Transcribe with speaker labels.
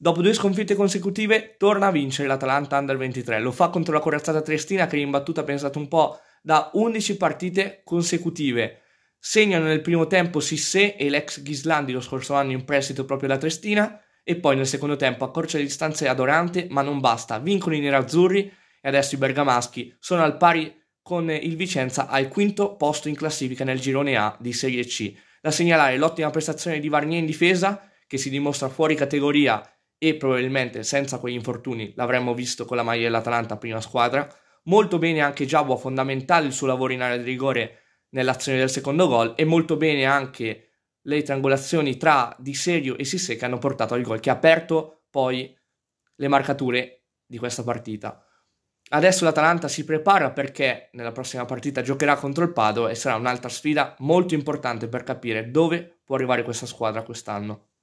Speaker 1: Dopo due sconfitte consecutive torna a vincere l'Atalanta Under 23, lo fa contro la corazzata Triestina che è imbattuta, pensate un po', da 11 partite consecutive. Segnano nel primo tempo Sissé e l'ex Ghislandi lo scorso anno in prestito proprio alla Triestina e poi nel secondo tempo accorcia le distanze a ma non basta, vincono i nerazzurri e adesso i bergamaschi sono al pari con il Vicenza al quinto posto in classifica nel girone A di Serie C. Da segnalare l'ottima prestazione di Varnier in difesa che si dimostra fuori categoria e probabilmente senza quegli infortuni l'avremmo visto con la maglia dell'Atalanta prima squadra. Molto bene anche Giabbo, fondamentale il suo lavoro in area di rigore nell'azione del secondo gol e molto bene anche le triangolazioni tra Di Serio e Sisse che hanno portato al gol che ha aperto poi le marcature di questa partita. Adesso l'Atalanta si prepara perché nella prossima partita giocherà contro il Padova e sarà un'altra sfida molto importante per capire dove può arrivare questa squadra quest'anno.